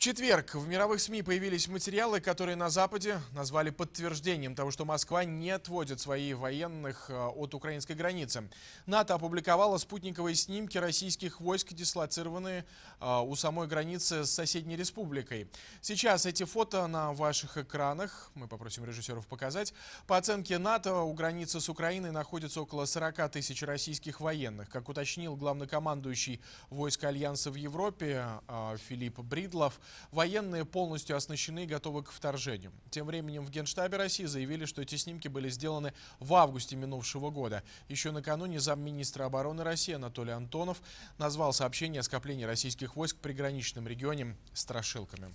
В четверг в мировых СМИ появились материалы, которые на Западе назвали подтверждением того, что Москва не отводит своих военных э, от украинской границы. НАТО опубликовало спутниковые снимки российских войск, дислоцированные э, у самой границы с соседней республикой. Сейчас эти фото на ваших экранах, мы попросим режиссеров показать. По оценке НАТО, у границы с Украиной находится около 40 тысяч российских военных. Как уточнил главнокомандующий войск Альянса в Европе э, Филипп Бридлов, Военные полностью оснащены и готовы к вторжению. Тем временем в Генштабе России заявили, что эти снимки были сделаны в августе минувшего года. Еще накануне замминистра обороны России Анатолий Антонов назвал сообщение о скоплении российских войск в приграничном регионе страшилками.